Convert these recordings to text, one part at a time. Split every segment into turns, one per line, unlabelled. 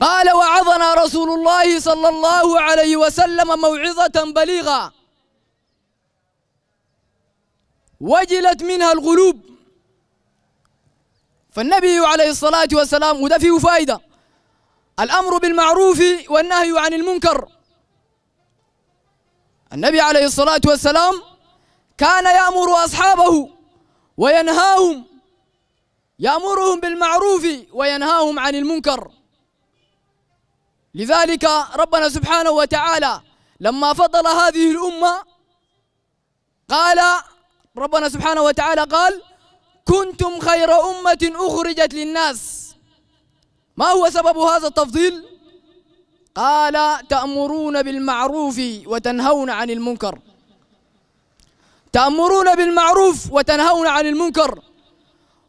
قال وعظنا رسول الله صلى الله عليه وسلم موعظة بليغة وجلت منها القلوب فالنبي عليه الصلاة والسلام وده فيه فائدة الأمر بالمعروف والنهي عن المنكر النبي عليه الصلاة والسلام كان يأمر أصحابه وينهاهم يأمرهم بالمعروف وينهاهم عن المنكر لذلك ربنا سبحانه وتعالى لما فضل هذه الأمة قال ربنا سبحانه وتعالى قال كنتم خير أمة أخرجت للناس ما هو سبب هذا التفضيل؟ قال تأمرون بالمعروف وتنهون عن المنكر تأمرون بالمعروف وتنهون عن المنكر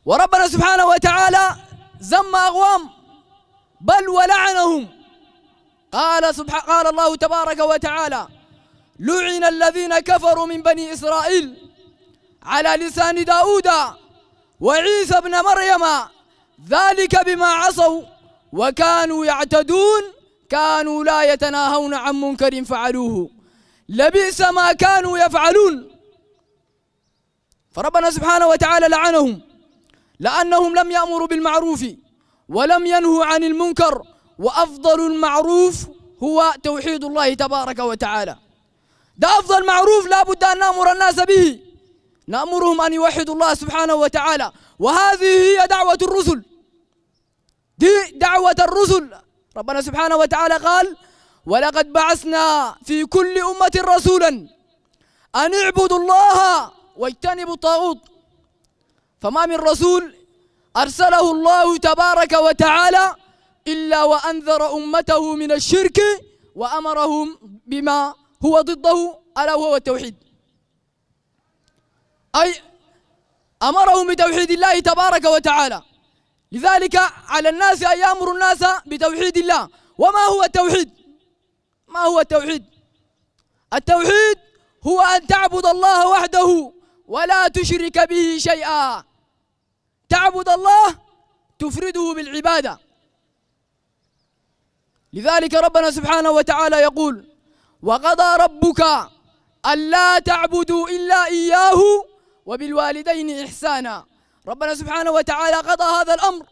وربنا سبحانه وتعالى ذم أغوام بل ولعنهم قال سبحان قال الله تبارك وتعالى لعن الذين كفروا من بني إسرائيل على لسان داود وعيسى ابن مريم ذلك بما عصوا وكانوا يعتدون كانوا لا يتناهون عن منكر فعلوه لبئس ما كانوا يفعلون فربنا سبحانه وتعالى لعنهم لأنهم لم يأمروا بالمعروف ولم ينهوا عن المنكر وأفضل المعروف هو توحيد الله تبارك وتعالى ده أفضل معروف لا بد أن نأمر الناس به نأمرهم أن يوحدوا الله سبحانه وتعالى وهذه هي دعوة الرسل دي دعوة الرسل ربنا سبحانه وتعالى قال ولقد بعثنا في كل أمة رسولا أن اعبدوا الله واجتنبوا الطاغوت فما من رسول أرسله الله تبارك وتعالى إلا وأنذر أمته من الشرك وأمرهم بما هو ضده ألا وهو التوحيد أي أمرهم بتوحيد الله تبارك وتعالى لذلك على الناس أن يأمروا الناس بتوحيد الله وما هو التوحيد ما هو التوحيد التوحيد هو أن تعبد الله وحده ولا تشرك به شيئا تعبد الله تفرده بالعباده لذلك ربنا سبحانه وتعالى يقول وقضى ربك ألا تعبدوا إلا إياه وبالوالدين إحسانا ربنا سبحانه وتعالى قضى هذا الأمر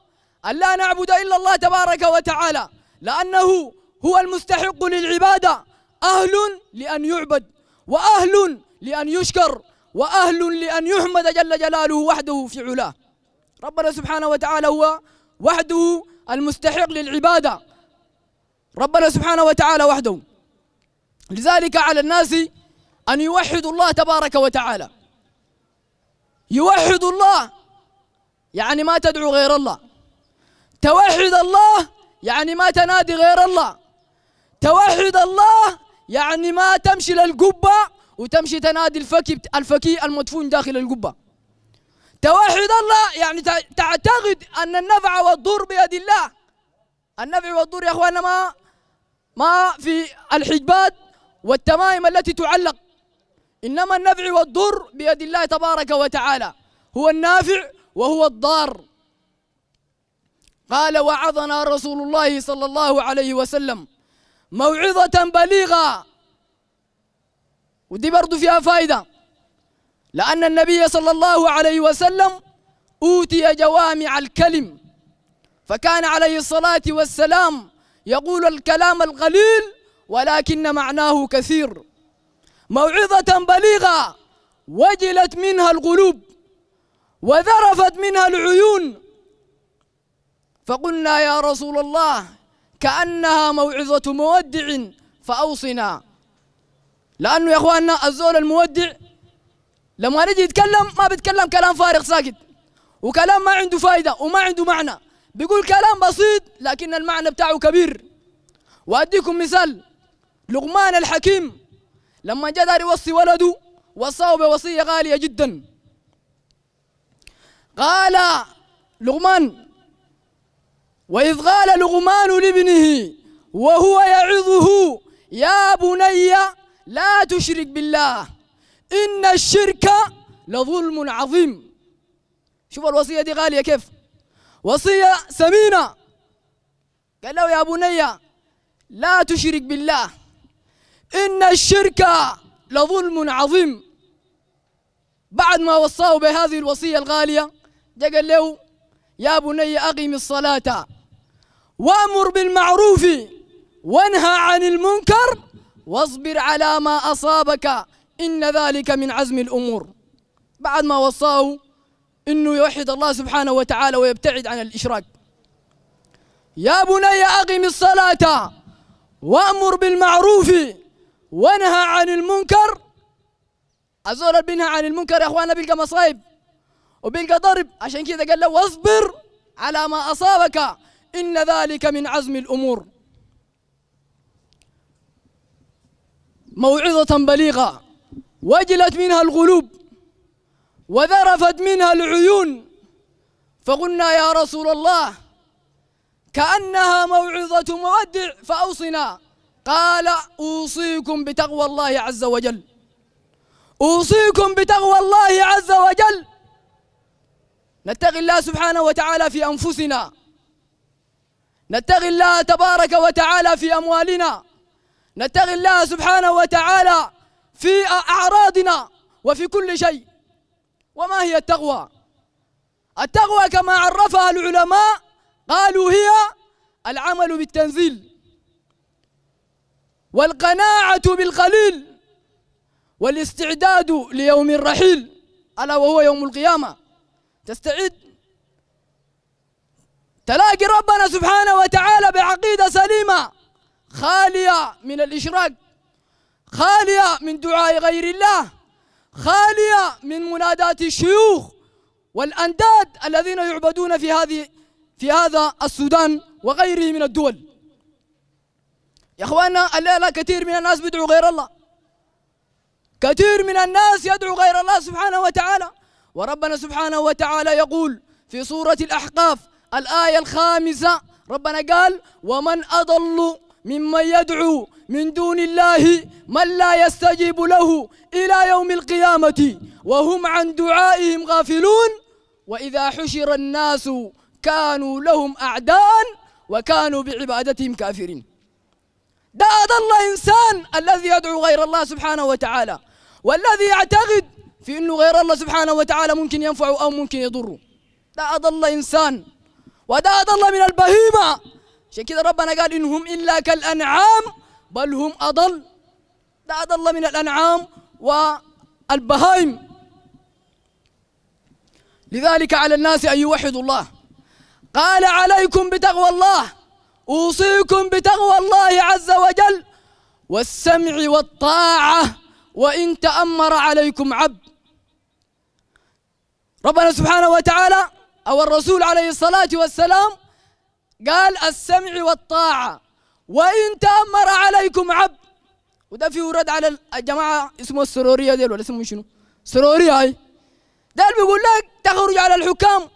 ألا نعبد إلا الله تبارك وتعالى لأنه هو المستحق للعبادة أهل لأن يعبد وأهل لأن يشكر وأهل لأن يحمد جل جلاله وحده في علاه ربنا سبحانه وتعالى هو وحده المستحق للعبادة ربنا سبحانه وتعالى وحده لذلك على الناس أن يوحدوا الله تبارك وتعالى يوحد الله يعني ما تدعو غير الله توحد الله يعني ما تنادي غير الله توحد الله يعني ما تمشي للقبة وتمشي تنادي الفكي الفكي المدفون داخل القبة توحد الله يعني تعتقد أن النفع والضر بيد الله النفع والضر يا أخوانا ما ما في الحجبات والتمائم التي تعلق إنما النفع والضر بيد الله تبارك وتعالى هو النافع وهو الضار قال وعظنا رسول الله صلى الله عليه وسلم موعظة بليغة ودي برضو فيها فائدة لأن النبي صلى الله عليه وسلم أوتي جوامع الكلم فكان عليه الصلاة والسلام يقول الكلام القليل ولكن معناه كثير موعظة بليغة وجلت منها القلوب وذرفت منها العيون فقلنا يا رسول الله كأنها موعظة مودع فأوصنا لأنه يا أخواننا الزول المودع لما نجي يتكلم ما بيتكلم كلام فارغ ساكت وكلام ما عنده فائدة وما عنده معنى بيقول كلام بسيط لكن المعنى بتاعه كبير وأديكم مثال لقمان الحكيم لما جاء دار يوصي ولده وصاه بوصية غالية جدا قال لقمان وإذ قال لقمان لابنه وهو يعظه يا بني لا تشرك بالله إن الشرك لظلم عظيم شوف الوصية دي غالية كيف وصية سمينة قال له يا بني لا تشرك بالله إن الشرك لظلم عظيم بعد ما وصاه بهذه الوصية الغالية جاء قال له يا بني أقم الصلاة وأمر بالمعروف وانهى عن المنكر واصبر على ما أصابك إن ذلك من عزم الأمور بعد ما وصاه انه يوحد الله سبحانه وتعالى ويبتعد عن الاشراك يا بني اقم الصلاه وامر بالمعروف وانهى عن المنكر الزول بنها عن المنكر يا اخوانا بيلقى مصايب وبيلقى ضرب عشان كذا قال له واصبر على ما اصابك ان ذلك من عزم الامور موعظه بليغه وجلت منها القلوب وذرفت منها العيون فقلنا يا رسول الله كأنها موعظة مودع فأوصنا قال أوصيكم بتقوى الله عز وجل أوصيكم بتقوى الله عز وجل نتقي الله سبحانه وتعالى في أنفسنا نتقي الله تبارك وتعالى في أموالنا نتقي الله سبحانه وتعالى في أعراضنا وفي كل شيء وما هي التقوى التقوى كما عرفها العلماء قالوا هي العمل بالتنزيل والقناعة بالقليل والاستعداد ليوم الرحيل ألا وهو يوم القيامة تستعد تلاقي ربنا سبحانه وتعالى بعقيدة سليمة خالية من الإشراك خالية من دعاء غير الله خالية من منادات الشيوخ والأنداد الذين يعبدون في هذه في هذا السودان وغيره من الدول يا اخواننا الليله كثير من الناس بيدعوا غير الله كثير من الناس يدعو غير الله سبحانه وتعالى وربنا سبحانه وتعالى يقول في سوره الاحقاف الايه الخامسه ربنا قال ومن اضل ممن يدعو من دون الله من لا يستجيب له إلى يوم القيامة وهم عن دعائهم غافلون وإذا حشر الناس كانوا لهم أعداء وكانوا بعبادتهم كافرين ده الله إنسان الذي يدعو غير الله سبحانه وتعالى والذي يعتقد في أنه غير الله سبحانه وتعالى ممكن ينفعه أو ممكن يضره ده أضل إنسان وده أضل من البهيمة عشان كده ربنا قال إنهم إلا كالأنعام بل هم أضل لا أضل من الأنعام والبهائم لذلك على الناس أن يوحدوا الله قال عليكم بتقوى الله أوصيكم بتقوى الله عز وجل والسمع والطاعة وإن تأمر عليكم عبد ربنا سبحانه وتعالى أو الرسول عليه الصلاة والسلام قال السمع والطاعة وإن تأمر عليكم عبد وده في ورد على الجماعة آه، اسمه السرورية ديل ولا اسمه شنو سرورية هاي ده اللي بيقول لك تخرج على الحكام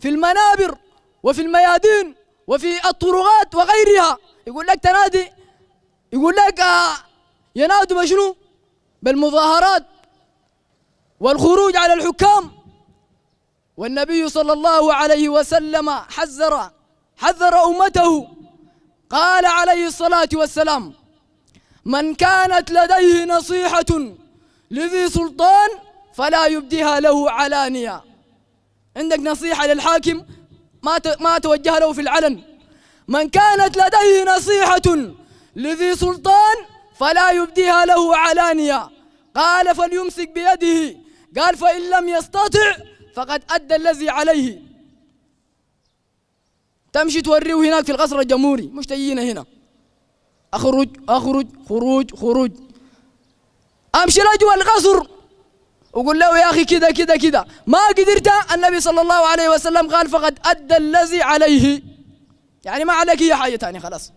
في المنابر وفي الميادين وفي الطرقات وغيرها يقول لك تنادي يقول لك آه ينادوا بشنو بالمظاهرات والخروج على الحكام والنبي صلى الله عليه وسلم حذر حذر أمته قال عليه الصلاة والسلام من كانت لديه نصيحة لذي سلطان فلا يبديها له علانية عندك نصيحة للحاكم ما ما توجه له في العلن من كانت لديه نصيحة لذي سلطان فلا يبديها له علانية قال فليمسك بيده قال فإن لم يستطع فقد أدى الذي عليه تمشي توريه هناك في القصر الجمهوري مش تجينا هنا أخرج أخرج خروج خروج أمشي لجوا القصر وقول له يا أخي كذا كذا كذا ما قدرت النبي صلى الله عليه وسلم قال فقد أدى الذي عليه يعني ما عليك هي حاجة ثانيه خلاص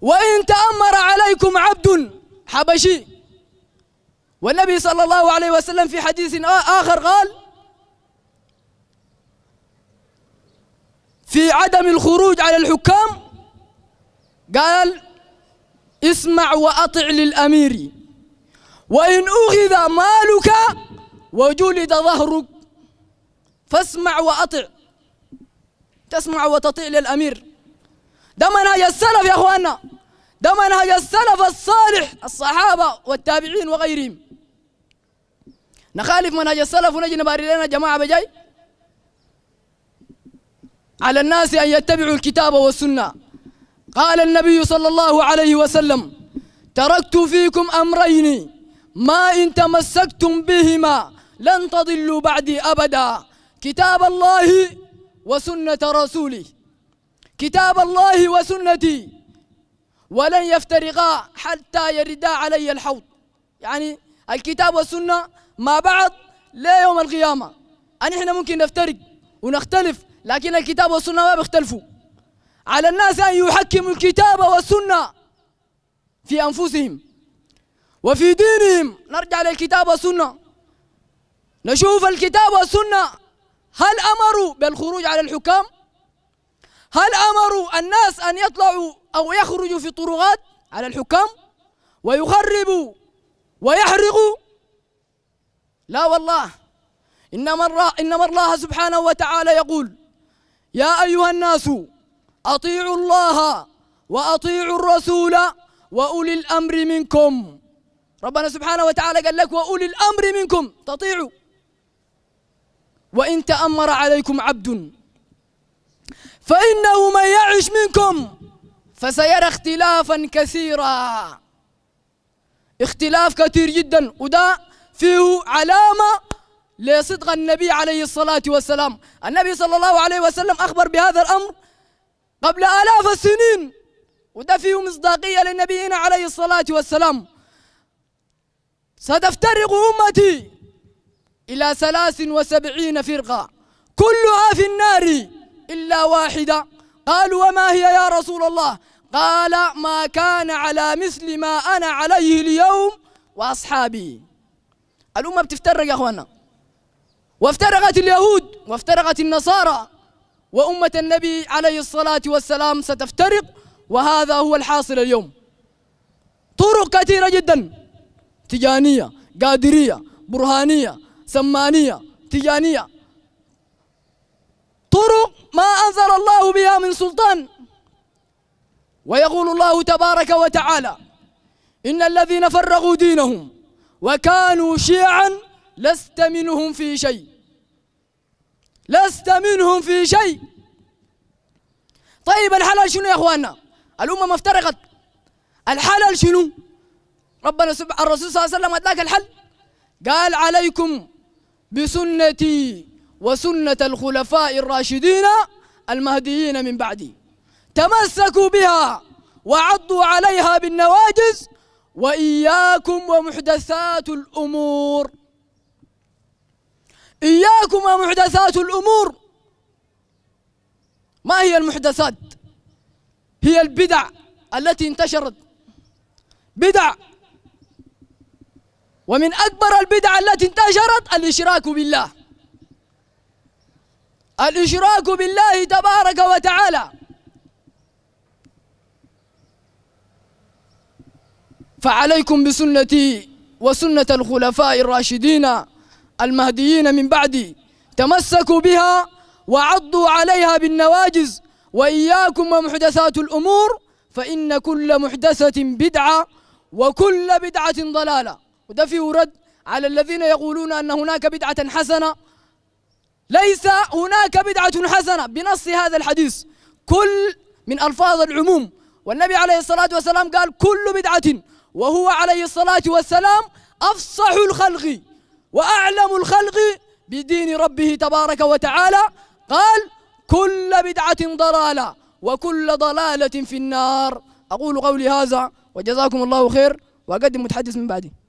وإن تأمر عليكم عبد حبشي والنبي صلى الله عليه وسلم في حديث آخر قال في عدم الخروج على الحكام قال اسمع وأطع للأمير وإن أخذ مالك وجلد ظهرك فاسمع وأطع تسمع وتطيع للأمير ده منهج السلف يا أخوانا ده منهج السلف الصالح الصحابة والتابعين وغيرهم نخالف منهج السلف ونجي نباري لنا جماعة بجاي على الناس أن يتبعوا الكتاب والسنة قال النبي صلى الله عليه وسلم تركت فيكم أمرين ما إن تمسكتم بهما لن تضلوا بعدي أبدا كتاب الله وسنة رسوله كتاب الله وسنتي ولن يفترقا حتى يردا علي الحوض يعني الكتاب والسنة بعد لا ليوم القيامة أن إحنا ممكن نفترق ونختلف لكن الكتاب والسنة ما بيختلفوا على الناس أن يحكموا الكتاب والسنة في أنفسهم وفي دينهم نرجع للكتاب والسنة نشوف الكتاب والسنة هل أمروا بالخروج على الحكام؟ هل أمروا الناس أن يطلعوا أو يخرجوا في الطرقات على الحكام ويخربوا ويحرقوا؟ لا والله إنما الله سبحانه وتعالى يقول يا أيها الناس أطيعوا الله وأطيعوا الرسول وأولي الأمر منكم ربنا سبحانه وتعالى قال لك وأولي الأمر منكم تطيعوا وإن تأمر عليكم عبد فإنه من يعش منكم فسيرى اختلافا كثيرا اختلاف كثير جدا وده فيه علامة لصدق النبي عليه الصلاة والسلام النبي صلى الله عليه وسلم أخبر بهذا الأمر قبل آلاف السنين وده فيه مصداقية لنبينا عليه الصلاة والسلام ستفترق أمتي إلى ثلاث وسبعين فرقة كلها في النار إلا واحدة قالوا وما هي يا رسول الله قال ما كان على مثل ما أنا عليه اليوم وأصحابي الأمة بتفترق يا أخوانا وافترقت اليهود وافترقت النصارى وأمة النبي عليه الصلاة والسلام ستفترق وهذا هو الحاصل اليوم طرق كثيرة جدا تجانية قادرية برهانية سمانية تجانية طرق ما أنزل الله بها من سلطان ويقول الله تبارك وتعالى إن الذين فرغوا دينهم وكانوا شيعاً لست منهم في شيء لست منهم في شيء طيب الحلال شنو يا اخواننا الامه ما افترقت الحلال شنو ربنا سبحانه الرسول صلى الله عليه وسلم اداك الحل قال عليكم بسنتي وسنه الخلفاء الراشدين المهديين من بعدي تمسكوا بها وعضوا عليها بالنواجز واياكم ومحدثات الامور إياكم ومحدثات الأمور ما هي المحدثات هي البدع التي انتشرت بدع ومن أكبر البدع التي انتشرت الإشراك بالله الإشراك بالله تبارك وتعالى فعليكم بسنتي وسنة الخلفاء الراشدين المهديين من بعدي تمسكوا بها وعضوا عليها بالنواجز وإياكم ومحدثات الأمور فإن كل محدثة بدعة وكل بدعة ضلالة وده فيه رد على الذين يقولون أن هناك بدعة حسنة ليس هناك بدعة حسنة بنص هذا الحديث كل من ألفاظ العموم والنبي عليه الصلاة والسلام قال كل بدعة وهو عليه الصلاة والسلام أفصح الخلق وأعلم الخلق بدين ربه تبارك وتعالى قال كل بدعة ضلالة وكل ضلالة في النار أقول قولي هذا وجزاكم الله خير وأقدم متحدث من بعدي